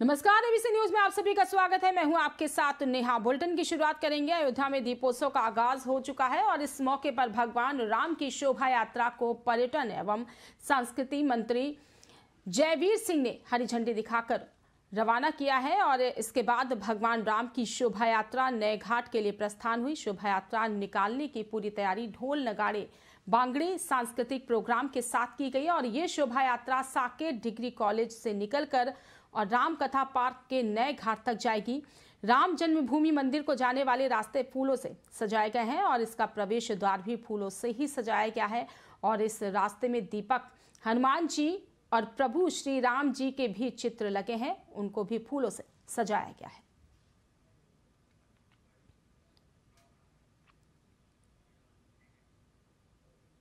नमस्कार ABC news में आप सभी का स्वागत है मैं हूं आपके साथ नेहा बुलेटिन की शुरुआत करेंगे अयोध्या में दीपोत्सव का आगाज हो चुका है और इस मौके पर भगवान राम की शोभा यात्रा को पर्यटन एवं संस्कृति मंत्री जयवीर सिंह ने हरी झंडी दिखाकर रवाना किया है और इसके बाद भगवान राम की शोभा यात्रा नए घाट के लिए प्रस्थान हुई शोभा यात्रा निकालने की पूरी तैयारी ढोल नगाड़े बांगड़े सांस्कृतिक प्रोग्राम के साथ की गई और ये शोभा यात्रा साकेत डिग्री कॉलेज से निकलकर और राम कथा पार्क के नए घाट तक जाएगी राम जन्मभूमि मंदिर को जाने वाले रास्ते फूलों से सजाए गए हैं और इसका प्रवेश द्वार भी फूलों से ही सजाया गया है और इस रास्ते में दीपक हनुमान जी और प्रभु श्री राम जी के भी चित्र लगे हैं उनको भी फूलों से सजाया गया है